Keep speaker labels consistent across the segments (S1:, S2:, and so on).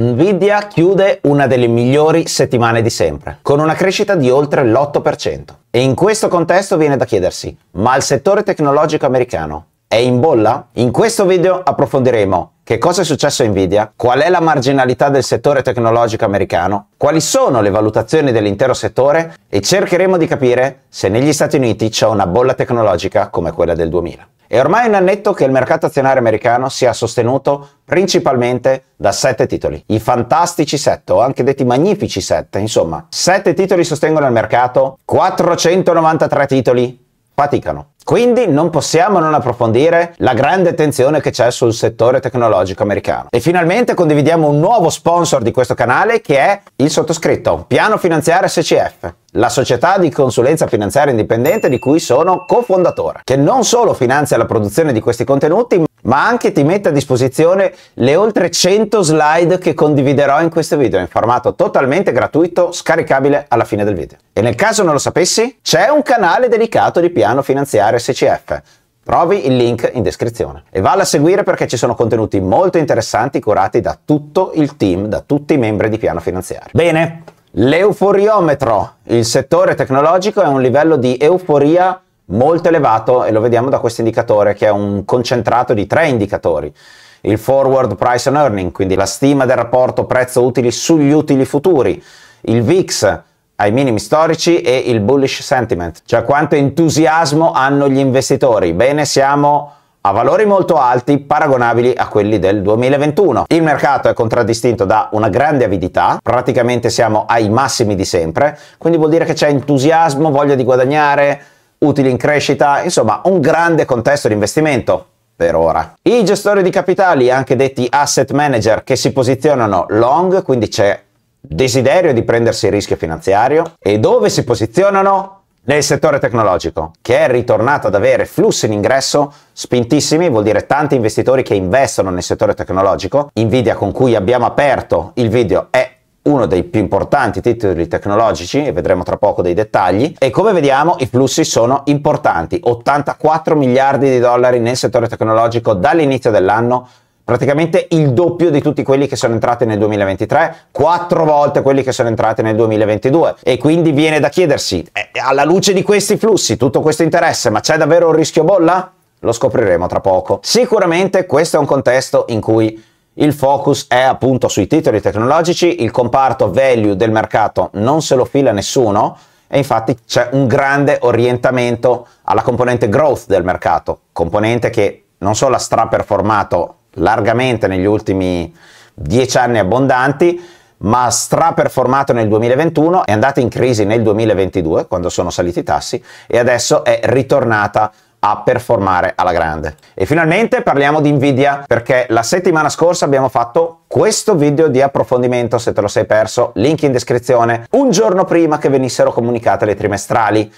S1: Nvidia chiude una delle migliori settimane di sempre, con una crescita di oltre l'8%. E in questo contesto viene da chiedersi, ma il settore tecnologico americano è in bolla? In questo video approfondiremo che cosa è successo a Nvidia? Qual è la marginalità del settore tecnologico americano? Quali sono le valutazioni dell'intero settore? E cercheremo di capire se negli Stati Uniti c'è una bolla tecnologica come quella del 2000. È ormai un annetto che il mercato azionario americano sia sostenuto principalmente da sette titoli. I fantastici sette, o anche detti magnifici sette, insomma. Sette titoli sostengono il mercato, 493 titoli faticano. Quindi non possiamo non approfondire la grande tensione che c'è sul settore tecnologico americano. E finalmente condividiamo un nuovo sponsor di questo canale che è il sottoscritto, Piano Finanziario SCF la società di consulenza finanziaria indipendente di cui sono cofondatore, che non solo finanzia la produzione di questi contenuti, ma anche ti mette a disposizione le oltre 100 slide che condividerò in questo video in formato totalmente gratuito, scaricabile alla fine del video. E nel caso non lo sapessi, c'è un canale dedicato di piano finanziario SCF. Trovi il link in descrizione e valla a seguire perché ci sono contenuti molto interessanti curati da tutto il team, da tutti i membri di piano finanziario. Bene, L'euforiometro, il settore tecnologico è un livello di euforia molto elevato e lo vediamo da questo indicatore che è un concentrato di tre indicatori. Il forward price on earning, quindi la stima del rapporto prezzo utili sugli utili futuri, il VIX ai minimi storici e il bullish sentiment, cioè quanto entusiasmo hanno gli investitori. Bene, siamo a valori molto alti paragonabili a quelli del 2021. Il mercato è contraddistinto da una grande avidità, praticamente siamo ai massimi di sempre, quindi vuol dire che c'è entusiasmo, voglia di guadagnare, utili in crescita, insomma un grande contesto di investimento per ora. I gestori di capitali, anche detti asset manager, che si posizionano long, quindi c'è desiderio di prendersi il rischio finanziario, e dove si posizionano? nel settore tecnologico, che è ritornato ad avere flussi in ingresso spintissimi, vuol dire tanti investitori che investono nel settore tecnologico. Nvidia con cui abbiamo aperto il video è uno dei più importanti titoli tecnologici e vedremo tra poco dei dettagli e come vediamo i flussi sono importanti 84 miliardi di dollari nel settore tecnologico dall'inizio dell'anno praticamente il doppio di tutti quelli che sono entrati nel 2023, quattro volte quelli che sono entrati nel 2022 e quindi viene da chiedersi, eh, alla luce di questi flussi, tutto questo interesse, ma c'è davvero un rischio bolla? Lo scopriremo tra poco. Sicuramente questo è un contesto in cui il focus è appunto sui titoli tecnologici, il comparto value del mercato non se lo fila nessuno e infatti c'è un grande orientamento alla componente growth del mercato, componente che non solo ha straperformato largamente negli ultimi dieci anni abbondanti, ma straperformato nel 2021, è andata in crisi nel 2022 quando sono saliti i tassi e adesso è ritornata a performare alla grande. E finalmente parliamo di Nvidia perché la settimana scorsa abbiamo fatto questo video di approfondimento, se te lo sei perso, link in descrizione, un giorno prima che venissero comunicate le trimestrali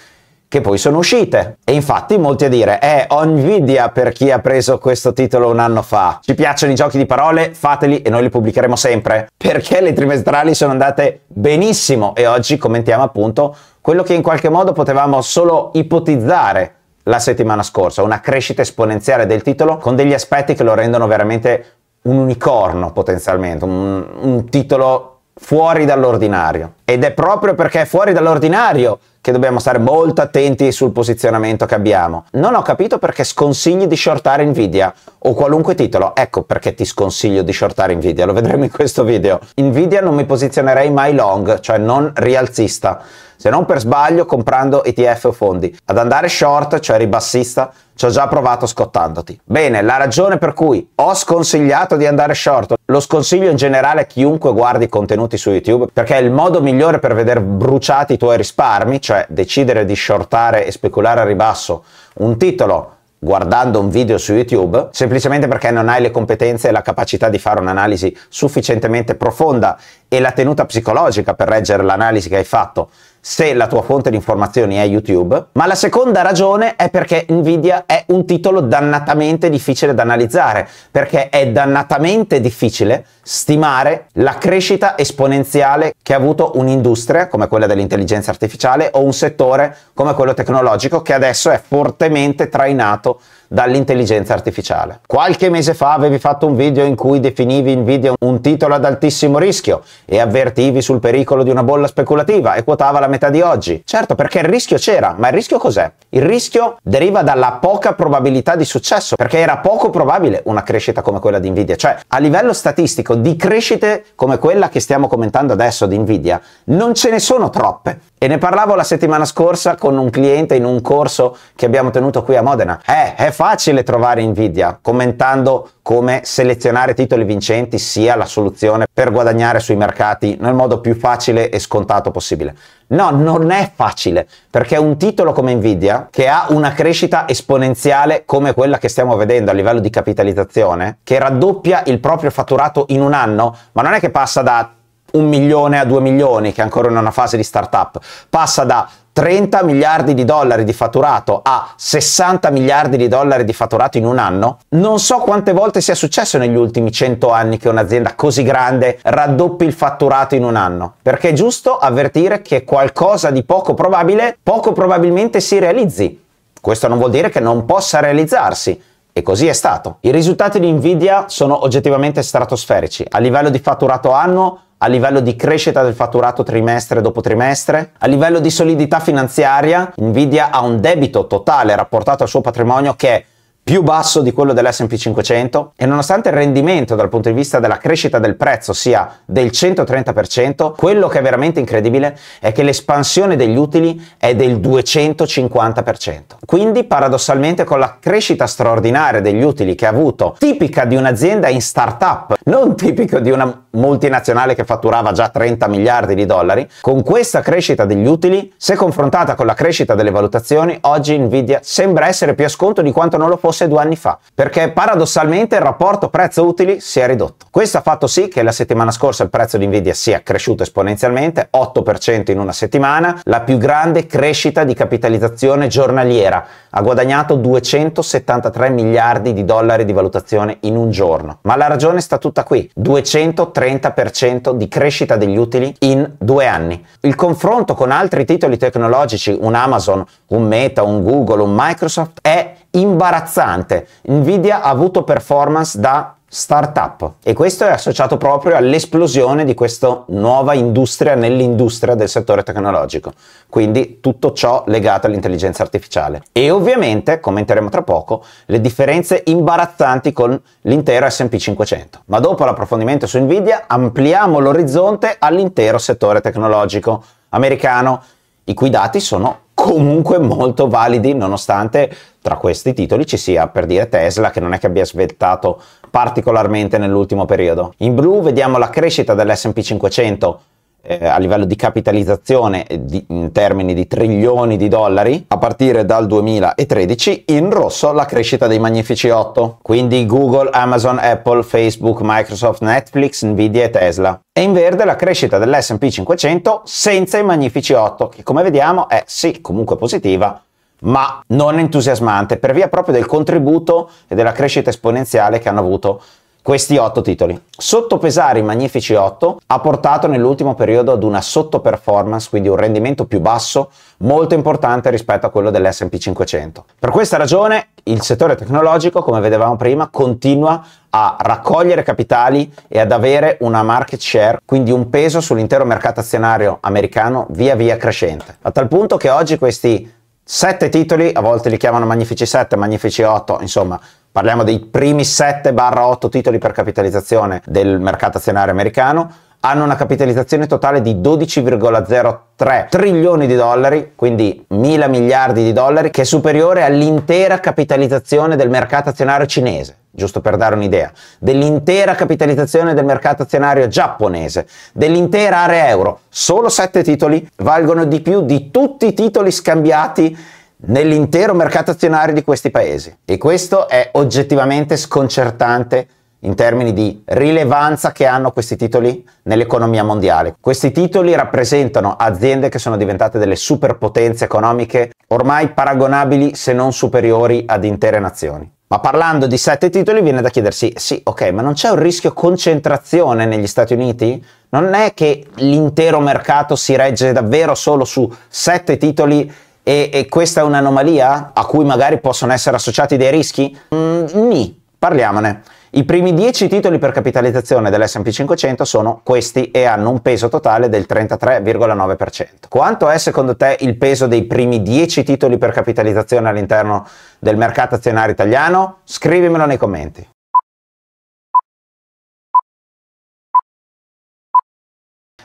S1: che poi sono uscite. E infatti molti a dire, eh, ho invidia per chi ha preso questo titolo un anno fa. Ci piacciono i giochi di parole, fateli e noi li pubblicheremo sempre. Perché le trimestrali sono andate benissimo e oggi commentiamo appunto quello che in qualche modo potevamo solo ipotizzare la settimana scorsa, una crescita esponenziale del titolo con degli aspetti che lo rendono veramente un unicorno potenzialmente, un, un titolo fuori dall'ordinario. Ed è proprio perché è fuori dall'ordinario che dobbiamo stare molto attenti sul posizionamento che abbiamo. Non ho capito perché sconsigli di shortare Nvidia o qualunque titolo. Ecco perché ti sconsiglio di shortare Nvidia, lo vedremo in questo video. Nvidia non mi posizionerei mai long, cioè non rialzista se non per sbaglio comprando ETF o fondi. Ad andare short, cioè ribassista, ci ho già provato scottandoti. Bene, la ragione per cui ho sconsigliato di andare short, lo sconsiglio in generale a chiunque guardi contenuti su YouTube, perché è il modo migliore per vedere bruciati i tuoi risparmi, cioè decidere di shortare e speculare a ribasso un titolo guardando un video su YouTube, semplicemente perché non hai le competenze e la capacità di fare un'analisi sufficientemente profonda e la tenuta psicologica per reggere l'analisi che hai fatto se la tua fonte di informazioni è YouTube, ma la seconda ragione è perché Nvidia è un titolo dannatamente difficile da analizzare, perché è dannatamente difficile stimare la crescita esponenziale che ha avuto un'industria come quella dell'intelligenza artificiale o un settore come quello tecnologico che adesso è fortemente trainato dall'intelligenza artificiale. Qualche mese fa avevi fatto un video in cui definivi Nvidia un titolo ad altissimo rischio e avvertivi sul pericolo di una bolla speculativa e quotava la metà di oggi. Certo, perché il rischio c'era, ma il rischio cos'è? Il rischio deriva dalla poca probabilità di successo, perché era poco probabile una crescita come quella di Nvidia, cioè a livello statistico di crescite come quella che stiamo commentando adesso di Nvidia non ce ne sono troppe. E ne parlavo la settimana scorsa con un cliente in un corso che abbiamo tenuto qui a Modena. Eh, è facile trovare Nvidia commentando come selezionare titoli vincenti sia la soluzione per guadagnare sui mercati nel modo più facile e scontato possibile. No, non è facile, perché un titolo come Nvidia, che ha una crescita esponenziale come quella che stiamo vedendo a livello di capitalizzazione, che raddoppia il proprio fatturato in un anno, ma non è che passa da un milione a 2 milioni, che è ancora in una fase di startup, passa da 30 miliardi di dollari di fatturato a 60 miliardi di dollari di fatturato in un anno, non so quante volte sia successo negli ultimi 100 anni che un'azienda così grande raddoppi il fatturato in un anno, perché è giusto avvertire che qualcosa di poco probabile poco probabilmente si realizzi. Questo non vuol dire che non possa realizzarsi, e così è stato. I risultati di Nvidia sono oggettivamente stratosferici. A livello di fatturato anno, a livello di crescita del fatturato trimestre dopo trimestre, a livello di solidità finanziaria, Nvidia ha un debito totale rapportato al suo patrimonio che è più basso di quello dell'S&P 500 e nonostante il rendimento dal punto di vista della crescita del prezzo sia del 130%, quello che è veramente incredibile è che l'espansione degli utili è del 250%. Quindi paradossalmente con la crescita straordinaria degli utili che ha avuto, tipica di un'azienda in startup, non tipico di una multinazionale che fatturava già 30 miliardi di dollari, con questa crescita degli utili, se confrontata con la crescita delle valutazioni, oggi Nvidia sembra essere più a sconto di quanto non lo fosse fosse due anni fa, perché paradossalmente il rapporto prezzo-utili si è ridotto. Questo ha fatto sì che la settimana scorsa il prezzo di Nvidia sia cresciuto esponenzialmente, 8% in una settimana, la più grande crescita di capitalizzazione giornaliera, ha guadagnato 273 miliardi di dollari di valutazione in un giorno. Ma la ragione sta tutta qui, 230% di crescita degli utili in due anni. Il confronto con altri titoli tecnologici, un Amazon, un Meta, un Google, un Microsoft, è imbarazzante. Nvidia ha avuto performance da startup e questo è associato proprio all'esplosione di questa nuova industria nell'industria del settore tecnologico, quindi tutto ciò legato all'intelligenza artificiale. E ovviamente commenteremo tra poco le differenze imbarazzanti con l'intero SP 500, ma dopo l'approfondimento su Nvidia ampliamo l'orizzonte all'intero settore tecnologico americano, i cui dati sono comunque molto validi nonostante tra questi titoli ci sia per dire Tesla che non è che abbia svettato particolarmente nell'ultimo periodo. In blu vediamo la crescita dell'S&P 500 eh, a livello di capitalizzazione eh, di, in termini di trilioni di dollari a partire dal 2013, in rosso la crescita dei magnifici 8, quindi Google, Amazon, Apple, Facebook, Microsoft, Netflix, Nvidia e Tesla. E in verde la crescita dell'SP 500 senza i magnifici 8, che come vediamo è sì comunque positiva, ma non entusiasmante per via proprio del contributo e della crescita esponenziale che hanno avuto questi otto titoli. Sottopesare i magnifici 8 ha portato nell'ultimo periodo ad una sottoperformance, quindi un rendimento più basso, molto importante rispetto a quello dell'SP 500. Per questa ragione il settore tecnologico, come vedevamo prima, continua a raccogliere capitali e ad avere una market share, quindi un peso sull'intero mercato azionario americano via via crescente. A tal punto che oggi questi sette titoli, a volte li chiamano magnifici 7, magnifici 8, insomma parliamo dei primi 7-8 titoli per capitalizzazione del mercato azionario americano hanno una capitalizzazione totale di 12,03 trilioni di dollari, quindi mila miliardi di dollari, che è superiore all'intera capitalizzazione del mercato azionario cinese giusto per dare un'idea, dell'intera capitalizzazione del mercato azionario giapponese, dell'intera area euro. Solo sette titoli valgono di più di tutti i titoli scambiati nell'intero mercato azionario di questi paesi. E questo è oggettivamente sconcertante in termini di rilevanza che hanno questi titoli nell'economia mondiale. Questi titoli rappresentano aziende che sono diventate delle superpotenze economiche ormai paragonabili se non superiori ad intere nazioni. Ma parlando di sette titoli viene da chiedersi, sì, ok, ma non c'è un rischio concentrazione negli Stati Uniti? Non è che l'intero mercato si regge davvero solo su sette titoli e, e questa è un'anomalia a cui magari possono essere associati dei rischi? Mm, nì, parliamone. I primi 10 titoli per capitalizzazione dell'S&P 500 sono questi e hanno un peso totale del 33,9%. Quanto è secondo te il peso dei primi 10 titoli per capitalizzazione all'interno del mercato azionario italiano? Scrivimelo nei commenti.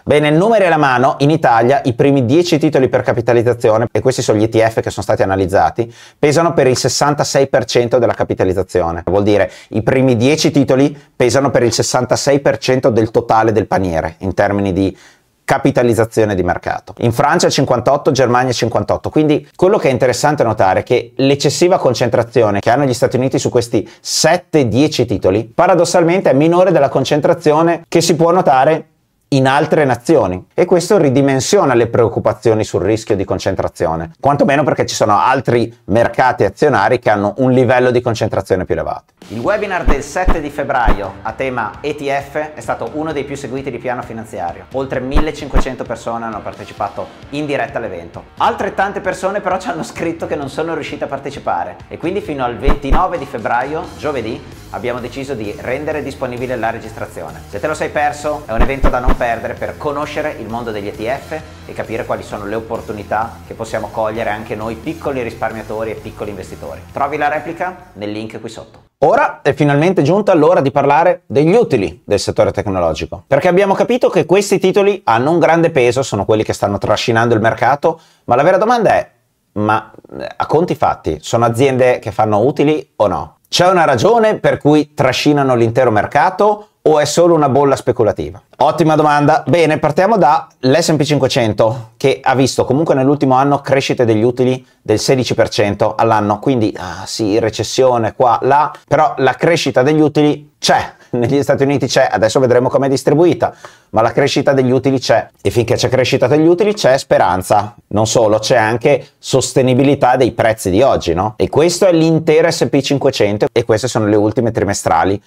S1: Bene, numeri alla mano, in Italia i primi 10 titoli per capitalizzazione, e questi sono gli ETF che sono stati analizzati, pesano per il 66% della capitalizzazione. Vuol dire i primi 10 titoli pesano per il 66% del totale del paniere in termini di capitalizzazione di mercato. In Francia 58, Germania 58. Quindi quello che è interessante notare è che l'eccessiva concentrazione che hanno gli Stati Uniti su questi 7-10 titoli paradossalmente è minore della concentrazione che si può notare in altre nazioni e questo ridimensiona le preoccupazioni sul rischio di concentrazione, quantomeno perché ci sono altri mercati azionari che hanno un livello di concentrazione più elevato. Il webinar del 7 di febbraio a tema ETF è stato uno dei più seguiti di piano finanziario. Oltre 1500 persone hanno partecipato in diretta all'evento. Altrettante persone però ci hanno scritto che non sono riuscite a partecipare e quindi fino al 29 di febbraio, giovedì, abbiamo deciso di rendere disponibile la registrazione. Se te lo sei perso è un evento da non perdere per conoscere il mondo degli ETF e capire quali sono le opportunità che possiamo cogliere anche noi piccoli risparmiatori e piccoli investitori. Trovi la replica nel link qui sotto. Ora è finalmente giunta l'ora di parlare degli utili del settore tecnologico, perché abbiamo capito che questi titoli hanno un grande peso, sono quelli che stanno trascinando il mercato, ma la vera domanda è, ma eh, a conti fatti, sono aziende che fanno utili o no? C'è una ragione per cui trascinano l'intero mercato o è solo una bolla speculativa? Ottima domanda. Bene, partiamo dall'SP 500 che ha visto comunque nell'ultimo anno crescite degli utili del 16% all'anno, quindi ah, sì, recessione qua, là, però la crescita degli utili c'è, negli Stati Uniti c'è, adesso vedremo com'è distribuita, ma la crescita degli utili c'è e finché c'è crescita degli utili c'è speranza, non solo, c'è anche sostenibilità dei prezzi di oggi, no? E questo è l'intero SP500 e queste sono le ultime trimestrali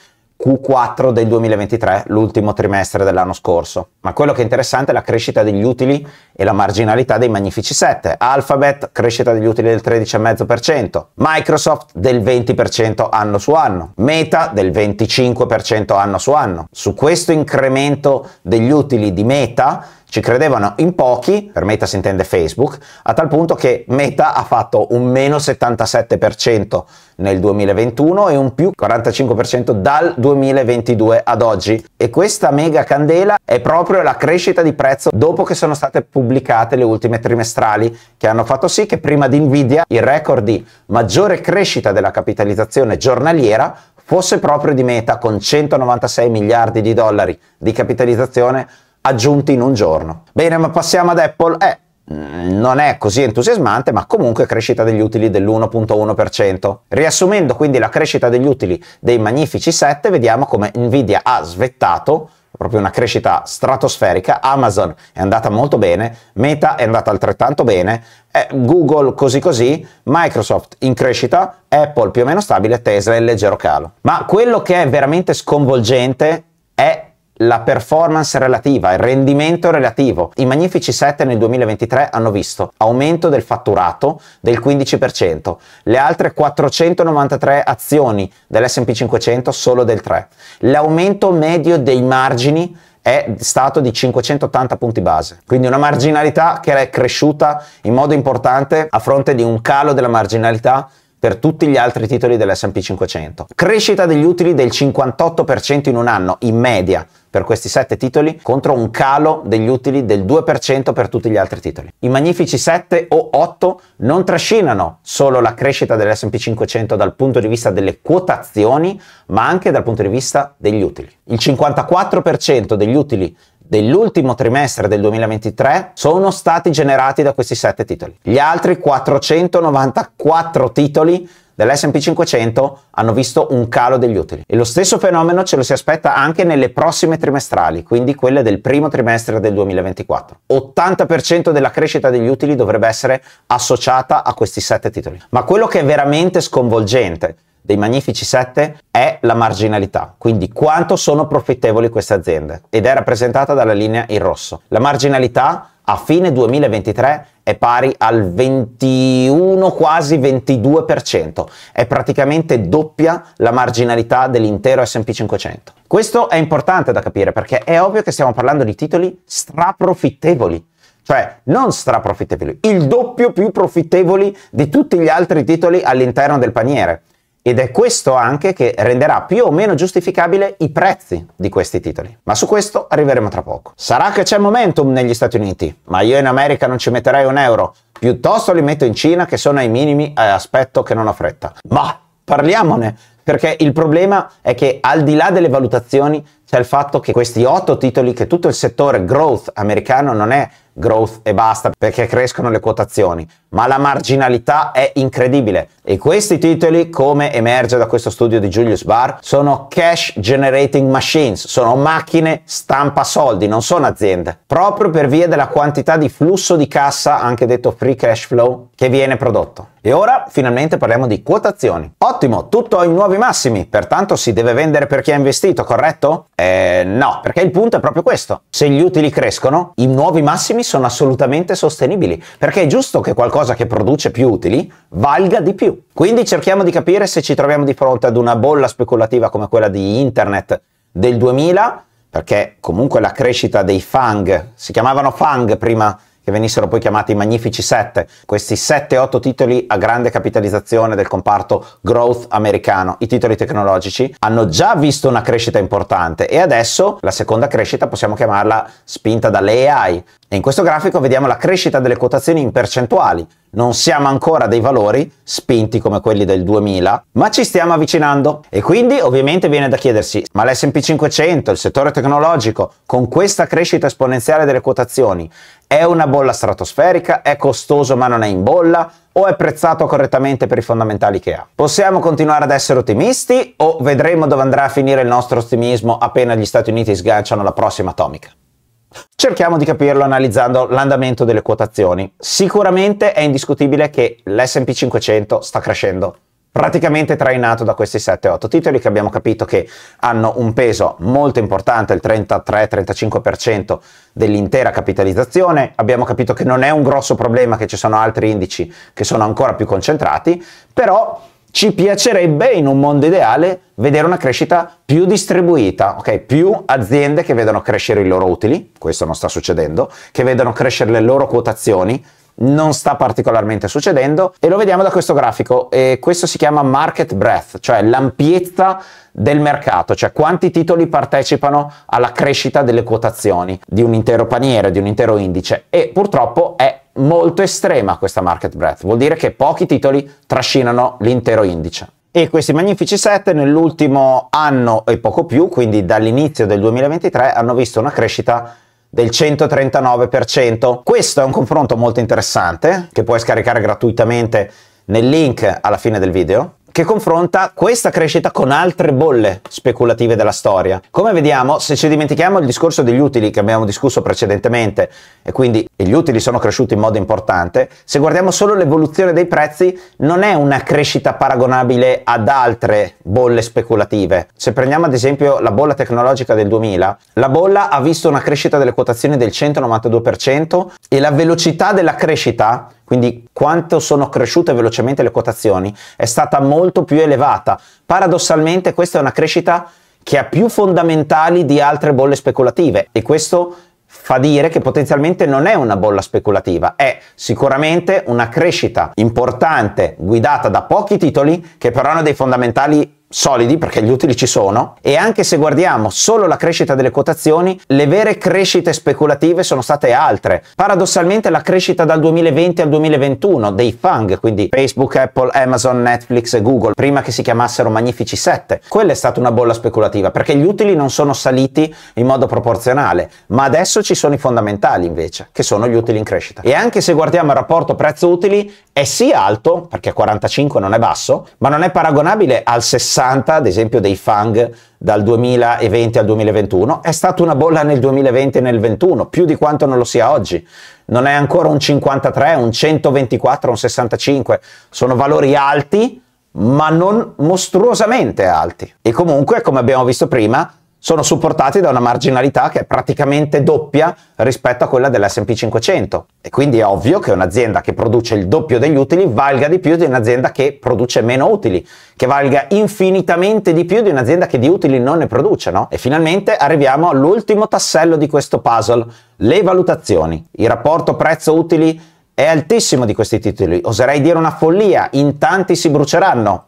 S1: Q4 del 2023, l'ultimo trimestre dell'anno scorso. Ma quello che è interessante è la crescita degli utili e la marginalità dei magnifici 7. Alphabet, crescita degli utili del 13,5%, Microsoft del 20% anno su anno, Meta del 25% anno su anno. Su questo incremento degli utili di Meta ci credevano in pochi, per Meta si intende Facebook, a tal punto che Meta ha fatto un meno 77% nel 2021 e un più 45% dal 2022 ad oggi. E questa mega candela è proprio la crescita di prezzo dopo che sono state pubblicate le ultime trimestrali, che hanno fatto sì che prima di Nvidia il record di maggiore crescita della capitalizzazione giornaliera fosse proprio di Meta con 196 miliardi di dollari di capitalizzazione aggiunti in un giorno. Bene, ma passiamo ad Apple. Eh, non è così entusiasmante, ma comunque crescita degli utili dell'1.1%. Riassumendo quindi la crescita degli utili dei magnifici 7, vediamo come Nvidia ha svettato proprio una crescita stratosferica, Amazon è andata molto bene, Meta è andata altrettanto bene, Google così così, Microsoft in crescita, Apple più o meno stabile, Tesla in leggero calo. Ma quello che è veramente sconvolgente è la performance relativa, il rendimento relativo. I Magnifici 7 nel 2023 hanno visto aumento del fatturato del 15%, le altre 493 azioni dell'SP 500 solo del 3%, l'aumento medio dei margini è stato di 580 punti base, quindi una marginalità che è cresciuta in modo importante a fronte di un calo della marginalità per tutti gli altri titoli dell'S&P 500. Crescita degli utili del 58% in un anno, in media, per questi sette titoli, contro un calo degli utili del 2% per tutti gli altri titoli. I magnifici 7 o 8 non trascinano solo la crescita dell'S&P 500 dal punto di vista delle quotazioni, ma anche dal punto di vista degli utili. Il 54% degli utili dell'ultimo trimestre del 2023 sono stati generati da questi 7 titoli. Gli altri 494 titoli dell'SP 500 hanno visto un calo degli utili. E lo stesso fenomeno ce lo si aspetta anche nelle prossime trimestrali, quindi quelle del primo trimestre del 2024. 80% della crescita degli utili dovrebbe essere associata a questi 7 titoli. Ma quello che è veramente sconvolgente dei Magnifici 7 è la marginalità, quindi quanto sono profittevoli queste aziende ed è rappresentata dalla linea in rosso. La marginalità a fine 2023 è pari al 21 quasi 22%, è praticamente doppia la marginalità dell'intero S&P 500. Questo è importante da capire perché è ovvio che stiamo parlando di titoli straprofittevoli, cioè non straprofittevoli, il doppio più profittevoli di tutti gli altri titoli all'interno del paniere. Ed è questo anche che renderà più o meno giustificabile i prezzi di questi titoli. Ma su questo arriveremo tra poco. Sarà che c'è momentum negli Stati Uniti, ma io in America non ci metterei un euro. Piuttosto li metto in Cina che sono ai minimi e aspetto che non ho fretta. Ma parliamone, perché il problema è che al di là delle valutazioni c'è il fatto che questi otto titoli che tutto il settore growth americano non è growth e basta perché crescono le quotazioni, ma la marginalità è incredibile e questi titoli, come emerge da questo studio di Julius Barr, sono cash generating machines, sono macchine stampa soldi, non sono aziende, proprio per via della quantità di flusso di cassa, anche detto free cash flow, che viene prodotto. E ora finalmente parliamo di quotazioni. Ottimo, tutto ai nuovi massimi, pertanto si deve vendere per chi ha investito, corretto? Eh, no, perché il punto è proprio questo. Se gli utili crescono, i nuovi massimi consumi sono assolutamente sostenibili, perché è giusto che qualcosa che produce più utili valga di più. Quindi cerchiamo di capire se ci troviamo di fronte ad una bolla speculativa come quella di Internet del 2000, perché comunque la crescita dei fang, si chiamavano fang prima che venissero poi chiamati i Magnifici 7, questi 7-8 titoli a grande capitalizzazione del comparto growth americano, i titoli tecnologici, hanno già visto una crescita importante e adesso la seconda crescita possiamo chiamarla spinta dalle AI, e in questo grafico vediamo la crescita delle quotazioni in percentuali. Non siamo ancora dei valori spinti come quelli del 2000, ma ci stiamo avvicinando. E quindi ovviamente viene da chiedersi, ma l'S&P 500, il settore tecnologico, con questa crescita esponenziale delle quotazioni, è una bolla stratosferica? È costoso ma non è in bolla? o è prezzato correttamente per i fondamentali che ha. Possiamo continuare ad essere ottimisti o vedremo dove andrà a finire il nostro ottimismo appena gli Stati Uniti sganciano la prossima atomica? Cerchiamo di capirlo analizzando l'andamento delle quotazioni. Sicuramente è indiscutibile che l'SP 500 sta crescendo praticamente trainato da questi 7-8 titoli che abbiamo capito che hanno un peso molto importante, il 33-35% dell'intera capitalizzazione, abbiamo capito che non è un grosso problema che ci sono altri indici che sono ancora più concentrati, però ci piacerebbe in un mondo ideale vedere una crescita più distribuita, ok? Più aziende che vedono crescere i loro utili, questo non sta succedendo, che vedono crescere le loro quotazioni, non sta particolarmente succedendo e lo vediamo da questo grafico e questo si chiama market breadth, cioè l'ampiezza del mercato, cioè quanti titoli partecipano alla crescita delle quotazioni di un intero paniere, di un intero indice e purtroppo è molto estrema questa market breadth, vuol dire che pochi titoli trascinano l'intero indice. E questi magnifici set nell'ultimo anno e poco più, quindi dall'inizio del 2023, hanno visto una crescita del 139%. Questo è un confronto molto interessante che puoi scaricare gratuitamente nel link alla fine del video che confronta questa crescita con altre bolle speculative della storia. Come vediamo, se ci dimentichiamo il discorso degli utili che abbiamo discusso precedentemente, e quindi gli utili sono cresciuti in modo importante, se guardiamo solo l'evoluzione dei prezzi, non è una crescita paragonabile ad altre bolle speculative. Se prendiamo ad esempio la bolla tecnologica del 2000, la bolla ha visto una crescita delle quotazioni del 192% e la velocità della crescita quindi quanto sono cresciute velocemente le quotazioni, è stata molto più elevata. Paradossalmente questa è una crescita che ha più fondamentali di altre bolle speculative e questo fa dire che potenzialmente non è una bolla speculativa, è sicuramente una crescita importante guidata da pochi titoli che però hanno dei fondamentali solidi perché gli utili ci sono e anche se guardiamo solo la crescita delle quotazioni, le vere crescite speculative sono state altre. Paradossalmente la crescita dal 2020 al 2021 dei FANG, quindi Facebook, Apple, Amazon, Netflix e Google, prima che si chiamassero Magnifici 7, quella è stata una bolla speculativa perché gli utili non sono saliti in modo proporzionale, ma adesso ci sono i fondamentali invece, che sono gli utili in crescita. E anche se guardiamo il rapporto prezzo utili, è sì alto, perché 45 non è basso, ma non è paragonabile al 60 60, ad esempio dei FANG dal 2020 al 2021, è stata una bolla nel 2020 e nel 2021, più di quanto non lo sia oggi. Non è ancora un 53, un 124, un 65, sono valori alti, ma non mostruosamente alti. E comunque, come abbiamo visto prima, sono supportati da una marginalità che è praticamente doppia rispetto a quella dell'SP 500 e quindi è ovvio che un'azienda che produce il doppio degli utili valga di più di un'azienda che produce meno utili, che valga infinitamente di più di un'azienda che di utili non ne produce, no? E finalmente arriviamo all'ultimo tassello di questo puzzle, le valutazioni. Il rapporto prezzo-utili è altissimo di questi titoli, oserei dire una follia, in tanti si bruceranno.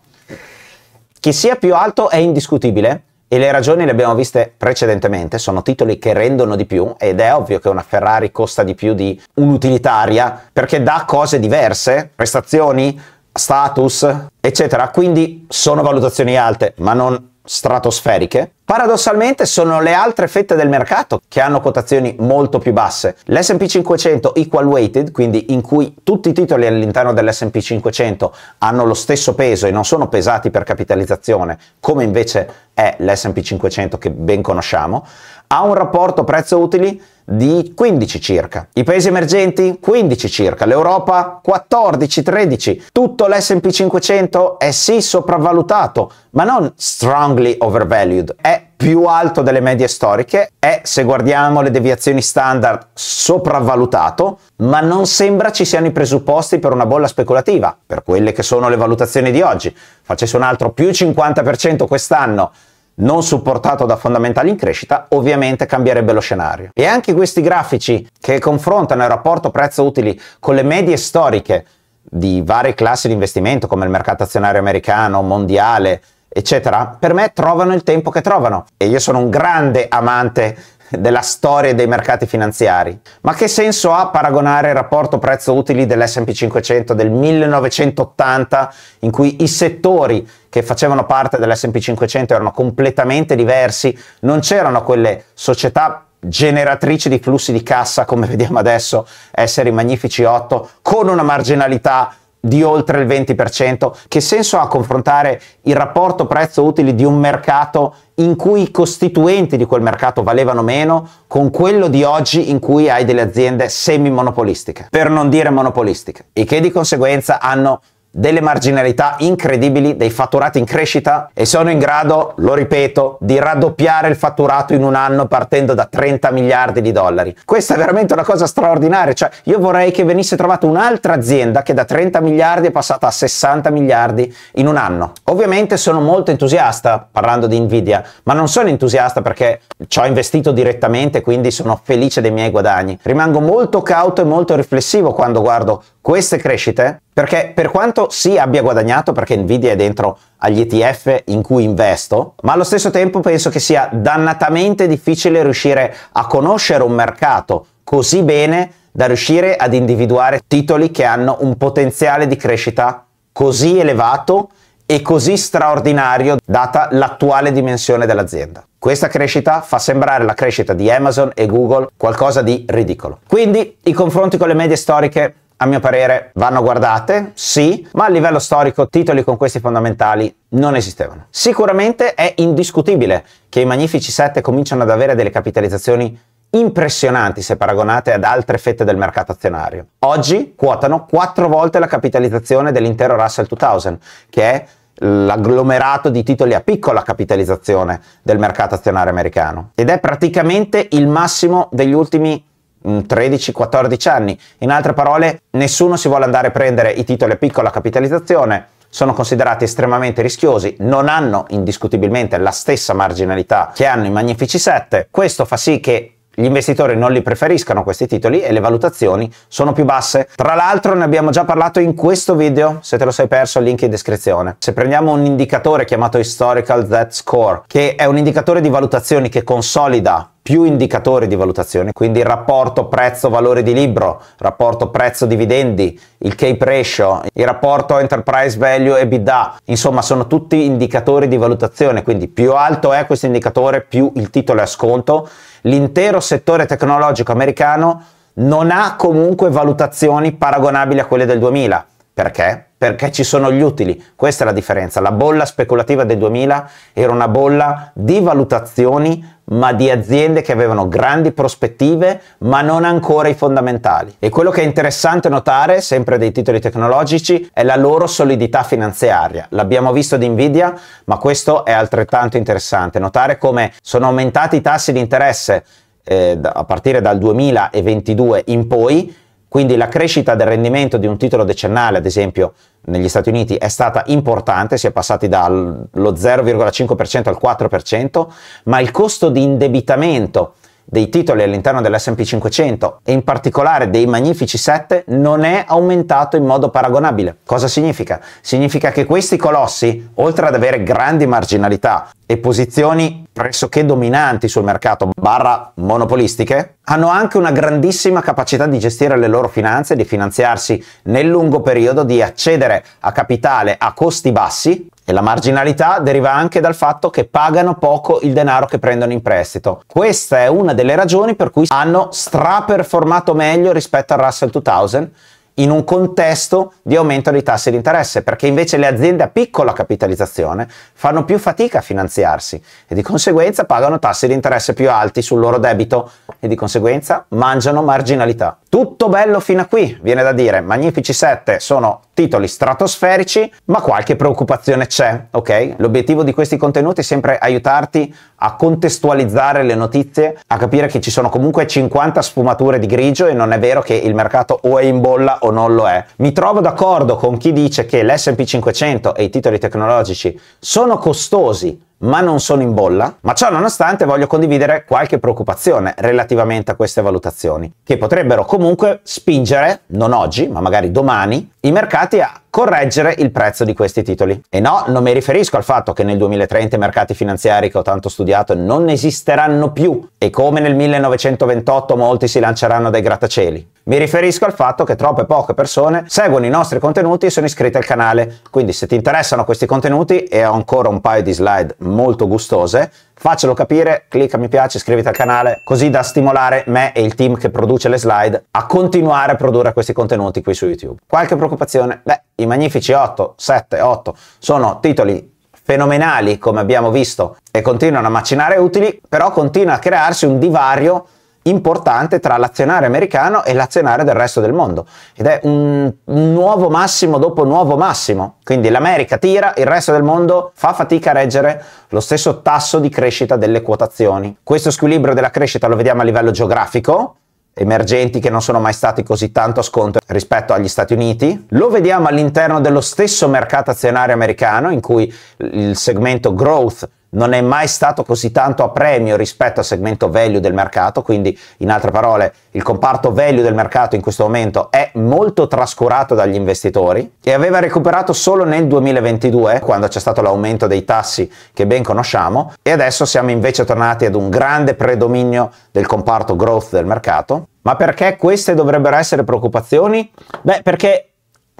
S1: Che sia più alto è indiscutibile, e le ragioni le abbiamo viste precedentemente, sono titoli che rendono di più ed è ovvio che una Ferrari costa di più di un'utilitaria perché dà cose diverse, prestazioni, status, eccetera. Quindi sono valutazioni alte, ma non stratosferiche, paradossalmente sono le altre fette del mercato che hanno quotazioni molto più basse. L'SP 500 equal weighted, quindi in cui tutti i titoli all'interno dell'SP 500 hanno lo stesso peso e non sono pesati per capitalizzazione, come invece è l'SP 500 che ben conosciamo, ha un rapporto prezzo-utili di 15 circa, i paesi emergenti 15 circa, l'Europa 14-13, tutto l'SP 500 è sì sopravvalutato, ma non strongly overvalued, è più alto delle medie storiche, è se guardiamo le deviazioni standard sopravvalutato, ma non sembra ci siano i presupposti per una bolla speculativa, per quelle che sono le valutazioni di oggi. Facesse un altro più 50% quest'anno non supportato da fondamentali in crescita, ovviamente cambierebbe lo scenario. E anche questi grafici che confrontano il rapporto prezzo-utili con le medie storiche di varie classi di investimento come il mercato azionario americano, mondiale, eccetera, per me trovano il tempo che trovano. E io sono un grande amante della storia dei mercati finanziari. Ma che senso ha paragonare il rapporto prezzo-utili dell'S&P 500 del 1980 in cui i settori che facevano parte dell'S&P 500 erano completamente diversi, non c'erano quelle società generatrici di flussi di cassa come vediamo adesso essere i magnifici 8 con una marginalità di oltre il 20%, che senso ha confrontare il rapporto prezzo-utili di un mercato in cui i costituenti di quel mercato valevano meno con quello di oggi in cui hai delle aziende semi-monopolistiche, per non dire monopolistiche, e che di conseguenza hanno delle marginalità incredibili, dei fatturati in crescita e sono in grado, lo ripeto, di raddoppiare il fatturato in un anno partendo da 30 miliardi di dollari. Questa è veramente una cosa straordinaria, cioè io vorrei che venisse trovata un'altra azienda che da 30 miliardi è passata a 60 miliardi in un anno. Ovviamente sono molto entusiasta parlando di Nvidia, ma non sono entusiasta perché ci ho investito direttamente, quindi sono felice dei miei guadagni. Rimango molto cauto e molto riflessivo quando guardo queste crescite perché per quanto sì abbia guadagnato perché Nvidia è dentro agli ETF in cui investo, ma allo stesso tempo penso che sia dannatamente difficile riuscire a conoscere un mercato così bene da riuscire ad individuare titoli che hanno un potenziale di crescita così elevato e così straordinario data l'attuale dimensione dell'azienda. Questa crescita fa sembrare la crescita di Amazon e Google qualcosa di ridicolo. Quindi i confronti con le medie storiche a mio parere vanno guardate, sì, ma a livello storico titoli con questi fondamentali non esistevano. Sicuramente è indiscutibile che i Magnifici 7 cominciano ad avere delle capitalizzazioni impressionanti se paragonate ad altre fette del mercato azionario. Oggi quotano quattro volte la capitalizzazione dell'intero Russell 2000, che è l'agglomerato di titoli a piccola capitalizzazione del mercato azionario americano ed è praticamente il massimo degli ultimi 13-14 mm, anni. In altre parole, nessuno si vuole andare a prendere i titoli a piccola capitalizzazione, sono considerati estremamente rischiosi, non hanno indiscutibilmente la stessa marginalità che hanno i Magnifici 7. Questo fa sì che gli investitori non li preferiscano questi titoli e le valutazioni sono più basse. Tra l'altro ne abbiamo già parlato in questo video, se te lo sei perso link in descrizione. Se prendiamo un indicatore chiamato Historical Debt Score, che è un indicatore di valutazioni che consolida più indicatori di valutazione, quindi il rapporto prezzo-valore di libro, rapporto prezzo-dividendi, il cape ratio, il rapporto enterprise value e bidda, insomma sono tutti indicatori di valutazione, quindi più alto è questo indicatore più il titolo è a sconto l'intero settore tecnologico americano non ha comunque valutazioni paragonabili a quelle del 2000. Perché? perché ci sono gli utili. Questa è la differenza. La bolla speculativa del 2000 era una bolla di valutazioni ma di aziende che avevano grandi prospettive ma non ancora i fondamentali. E quello che è interessante notare, sempre dei titoli tecnologici, è la loro solidità finanziaria. L'abbiamo visto di Nvidia, ma questo è altrettanto interessante. Notare come sono aumentati i tassi di interesse eh, a partire dal 2022 in poi quindi la crescita del rendimento di un titolo decennale, ad esempio negli Stati Uniti, è stata importante, si è passati dallo 0,5% al 4%, ma il costo di indebitamento dei titoli all'interno dell'SP 500 e in particolare dei Magnifici 7 non è aumentato in modo paragonabile. Cosa significa? Significa che questi colossi, oltre ad avere grandi marginalità e posizioni pressoché dominanti sul mercato, barra monopolistiche, hanno anche una grandissima capacità di gestire le loro finanze, di finanziarsi nel lungo periodo, di accedere a capitale a costi bassi e la marginalità deriva anche dal fatto che pagano poco il denaro che prendono in prestito. Questa è una delle ragioni per cui hanno straperformato meglio rispetto al Russell 2000 in un contesto di aumento dei tassi di interesse, perché invece le aziende a piccola capitalizzazione fanno più fatica a finanziarsi e di conseguenza pagano tassi di interesse più alti sul loro debito e di conseguenza mangiano marginalità. Tutto bello fino a qui, viene da dire, Magnifici 7 sono titoli stratosferici, ma qualche preoccupazione c'è, ok? L'obiettivo di questi contenuti è sempre aiutarti a contestualizzare le notizie, a capire che ci sono comunque 50 sfumature di grigio e non è vero che il mercato o è in bolla o non lo è. Mi trovo d'accordo con chi dice che l'SP 500 e i titoli tecnologici sono costosi ma non sono in bolla, ma ciò nonostante voglio condividere qualche preoccupazione relativamente a queste valutazioni, che potrebbero comunque spingere, non oggi, ma magari domani, i mercati a correggere il prezzo di questi titoli. E no, non mi riferisco al fatto che nel 2030 i mercati finanziari che ho tanto studiato non esisteranno più e come nel 1928 molti si lanceranno dai grattacieli. Mi riferisco al fatto che troppe poche persone seguono i nostri contenuti e sono iscritte al canale, quindi se ti interessano questi contenuti e ho ancora un paio di slide molto gustose, Faccelo capire, clicca mi piace, iscriviti al canale, così da stimolare me e il team che produce le slide a continuare a produrre questi contenuti qui su YouTube. Qualche preoccupazione? Beh, i magnifici 8, 7, 8 sono titoli fenomenali come abbiamo visto e continuano a macinare utili, però continua a crearsi un divario importante tra l'azionario americano e l'azionario del resto del mondo ed è un nuovo massimo dopo nuovo massimo quindi l'America tira il resto del mondo fa fatica a reggere lo stesso tasso di crescita delle quotazioni questo squilibrio della crescita lo vediamo a livello geografico emergenti che non sono mai stati così tanto a sconto rispetto agli Stati Uniti. Lo vediamo all'interno dello stesso mercato azionario americano in cui il segmento growth non è mai stato così tanto a premio rispetto al segmento value del mercato, quindi in altre parole il comparto value del mercato in questo momento è molto trascurato dagli investitori e aveva recuperato solo nel 2022 quando c'è stato l'aumento dei tassi che ben conosciamo e adesso siamo invece tornati ad un grande predominio del comparto growth del mercato. Ma perché queste dovrebbero essere preoccupazioni? Beh, perché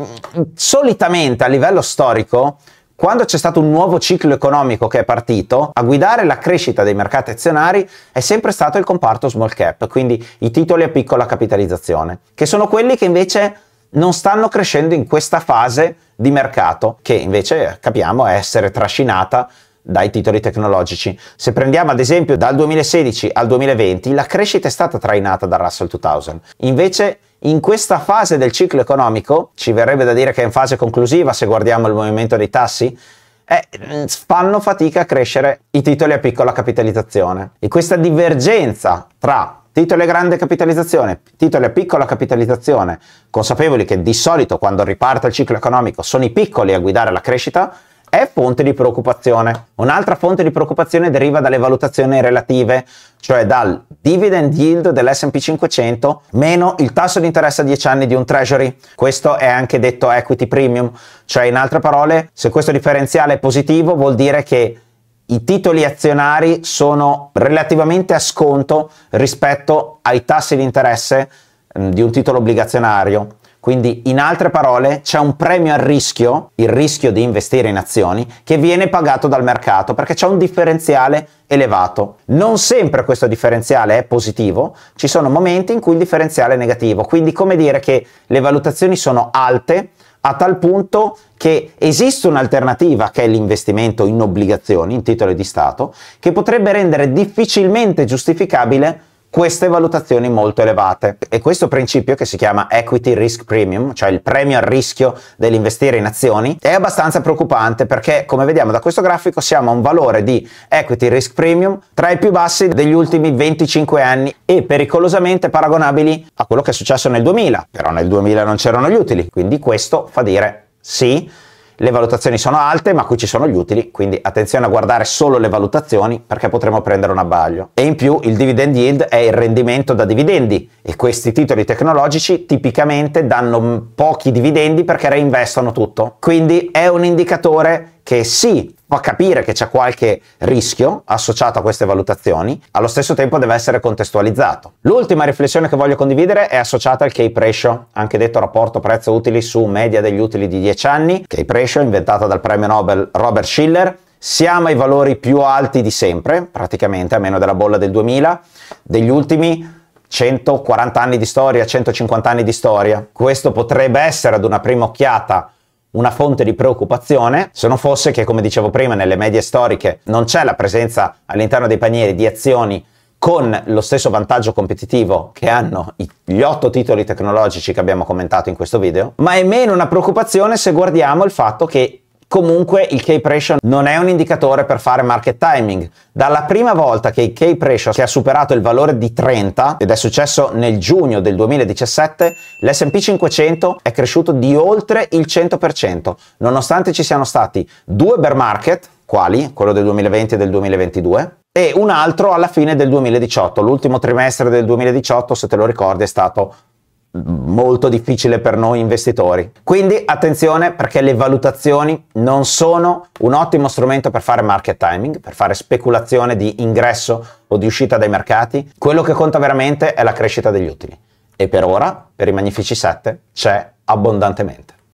S1: mm, solitamente a livello storico quando c'è stato un nuovo ciclo economico che è partito, a guidare la crescita dei mercati azionari è sempre stato il comparto small cap, quindi i titoli a piccola capitalizzazione, che sono quelli che invece non stanno crescendo in questa fase di mercato, che invece capiamo essere trascinata dai titoli tecnologici. Se prendiamo ad esempio dal 2016 al 2020, la crescita è stata trainata dal Russell 2000, invece in questa fase del ciclo economico, ci verrebbe da dire che è in fase conclusiva se guardiamo il movimento dei tassi, eh, mm, fanno fatica a crescere i titoli a piccola capitalizzazione. E questa divergenza tra titoli a grande capitalizzazione, titoli a piccola capitalizzazione, consapevoli che di solito quando riparte il ciclo economico sono i piccoli a guidare la crescita, è fonte di preoccupazione. Un'altra fonte di preoccupazione deriva dalle valutazioni relative, cioè dal dividend yield dell'SP 500 meno il tasso di interesse a 10 anni di un treasury. Questo è anche detto equity premium, cioè in altre parole, se questo differenziale è positivo vuol dire che i titoli azionari sono relativamente a sconto rispetto ai tassi di interesse di un titolo obbligazionario. Quindi in altre parole c'è un premio al rischio, il rischio di investire in azioni, che viene pagato dal mercato perché c'è un differenziale elevato. Non sempre questo differenziale è positivo, ci sono momenti in cui il differenziale è negativo, quindi come dire che le valutazioni sono alte a tal punto che esiste un'alternativa che è l'investimento in obbligazioni, in titoli di Stato, che potrebbe rendere difficilmente giustificabile queste valutazioni molto elevate. E questo principio che si chiama equity risk premium, cioè il premio al rischio dell'investire in azioni, è abbastanza preoccupante perché come vediamo da questo grafico siamo a un valore di equity risk premium tra i più bassi degli ultimi 25 anni e pericolosamente paragonabili a quello che è successo nel 2000, però nel 2000 non c'erano gli utili, quindi questo fa dire sì, le valutazioni sono alte ma qui ci sono gli utili, quindi attenzione a guardare solo le valutazioni perché potremo prendere un abbaglio. E in più il dividend yield è il rendimento da dividendi e questi titoli tecnologici tipicamente danno pochi dividendi perché reinvestono tutto. Quindi è un indicatore che sì, fa capire che c'è qualche rischio associato a queste valutazioni, allo stesso tempo deve essere contestualizzato. L'ultima riflessione che voglio condividere è associata al CAPE ratio, anche detto rapporto prezzo-utili su media degli utili di 10 anni, CAPE ratio inventata dal premio Nobel Robert Schiller, siamo ai valori più alti di sempre, praticamente a meno della bolla del 2000, degli ultimi 140 anni di storia, 150 anni di storia. Questo potrebbe essere ad una prima occhiata una fonte di preoccupazione, se non fosse che, come dicevo prima, nelle medie storiche non c'è la presenza all'interno dei panieri di azioni con lo stesso vantaggio competitivo che hanno gli otto titoli tecnologici che abbiamo commentato in questo video, ma è meno una preoccupazione se guardiamo il fatto che Comunque il key pressure non è un indicatore per fare market timing. Dalla prima volta che il key pressure si è superato il valore di 30, ed è successo nel giugno del 2017, l'S&P 500 è cresciuto di oltre il 100%, nonostante ci siano stati due bear market, quali quello del 2020 e del 2022, e un altro alla fine del 2018. L'ultimo trimestre del 2018, se te lo ricordi, è stato molto difficile per noi investitori. Quindi attenzione perché le valutazioni non sono un ottimo strumento per fare market timing, per fare speculazione di ingresso o di uscita dai mercati. Quello che conta veramente è la crescita degli utili. E per ora, per i Magnifici 7, c'è abbondantemente.